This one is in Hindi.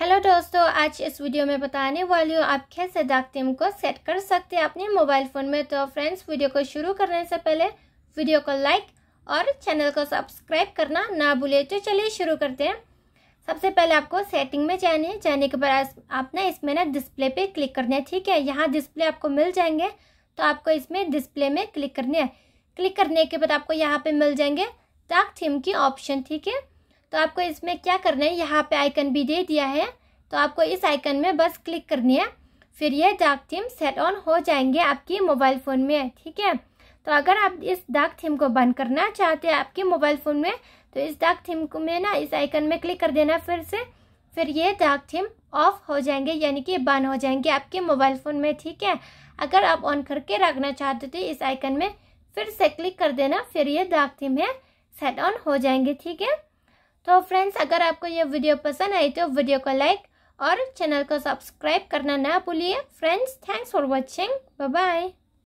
हेलो दोस्तों आज इस वीडियो में बताने वाली हूँ आप कैसे डाक टीम को सेट कर सकते हैं अपने मोबाइल फ़ोन में तो फ्रेंड्स वीडियो को शुरू करने से पहले वीडियो को लाइक और चैनल को सब्सक्राइब करना ना भूले तो चलिए शुरू करते हैं सबसे पहले आपको सेटिंग में जाने है जाने के बाद आपने इसमें ना डिस्प्ले पर क्लिक करना है ठीक है यहाँ डिस्प्ले आपको मिल जाएंगे तो आपको इसमें डिस्प्ले में क्लिक करनी है क्लिक करने के बाद आपको यहाँ पर मिल जाएंगे डाक थीम की ऑप्शन ठीक है तो आपको इसमें क्या करना है यहाँ पे आइकन भी दे दिया है तो आपको इस आइकन में बस क्लिक करनी है फिर ये डार्क थीम सेट ऑन हो जाएंगे आपकी मोबाइल फ़ोन में ठीक है तो अगर आप इस डार्क थीम को बंद करना चाहते हैं आपके मोबाइल फ़ोन में तो इस डार्क थीम को में ना इस आइकन में क्लिक कर देना फिर से फिर ये डार्क थीम ऑफ हो जाएंगे यानी कि बंद हो जाएंगे आपके मोबाइल फ़ोन में ठीक है अगर आप ऑन करके रखना चाहते थे इस आइकन में फिर से क्लिक कर देना फिर ये डार्क थीम है सेट ऑन हो जाएंगे ठीक है तो फ्रेंड्स अगर आपको यह वीडियो पसंद आई तो वीडियो को लाइक और चैनल को सब्सक्राइब करना ना भूलिए friends thanks for watching bye